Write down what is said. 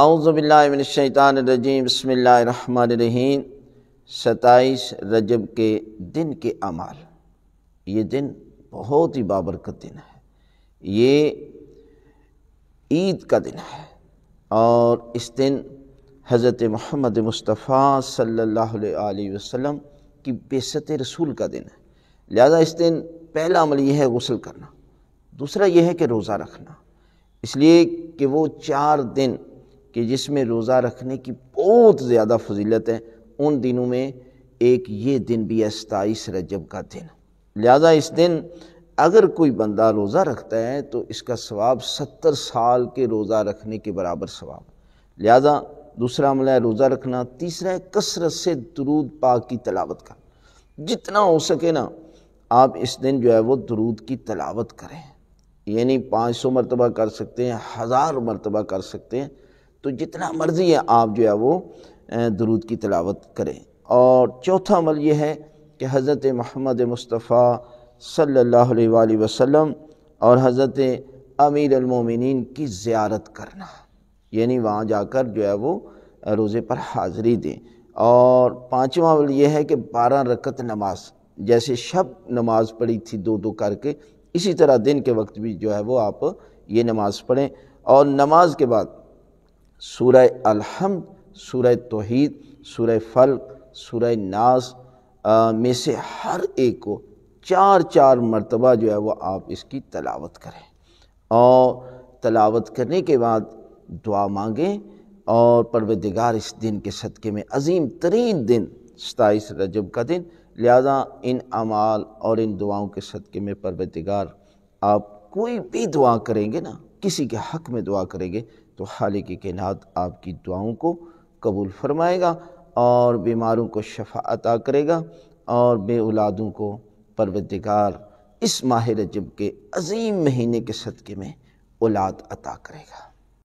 आउज़बिल्लिनशैतानरजीम रहीम सताईस रजब के दिन के अमाल ये दिन बहुत ही बाबरकत दिन है ये ईद का दिन है और इस दिन हज़रत महमद मुस्तफ़ा सल्लल्लाहु वसम वसल्लम की बेसत रसूल का दिन है लिहाजा इस दिन पहला अमल यह है गसल करना दूसरा यह है कि रोज़ा रखना इसलिए कि वो चार दिन कि जिसमें रोज़ा रखने की बहुत ज़्यादा फजीलत है उन दिनों में एक ये दिन भी है सताईस रजब का दिन लिहाजा इस दिन अगर कोई बंदा रोज़ा रखता है तो इसका सवाब सत्तर साल के रोज़ा रखने के बराबर सवाब लिहाजा दूसरा अमला है रोज़ा रखना तीसरा है कसरत से दरूद पाक की तलावत का जितना हो सके ना आप इस दिन जो है वो दरूद की तलावत करें यानी पाँच सौ मरतबा कर सकते हैं हज़ार मरतबा कर सकते हैं तो जितना मर्ज़ी है आप जो है वो दरूद की तलावत करें और चौथा अमल यह है कि हज़रत महमद मुस्तफ़ा सल्ला वसम और हज़रत अमीर अमीरमिन की ज़्यारत करना यानी वहाँ जाकर जो है वो रोज़े पर हाज़री दें और पाँचवा अमल यह है कि बारह रकत नमाज जैसे शब नमाज पढ़ी थी दो दो करके इसी तरह दिन के वक्त भी जो है वो आप ये नमाज़ पढ़ें और नमाज के बाद सूर अलहम सूर तोहद सूर फल्क सूर नास में से हर एक को चार चार मरतबा जो है वह आप इसकी तलावत करें और तलावत करने के बाद दुआ मांगें और परवदिगार इस दिन के सदक़े में अजीम तरीन दिन सताईस रजब का दिन लिहाजा इन अमाल और इन दुआओं के सदक़े में परवदिगार आप कोई भी दुआ करेंगे ना किसी के हक में दुआ करेंगे तो हाल के कैनात आपकी दुआओं को कबूल फरमाएगा और बीमारों को शफा अता करेगा और बे औलादों को परवदगार इस माहिर जब के अजीम महीने के सदक़े में औलाद अता करेगा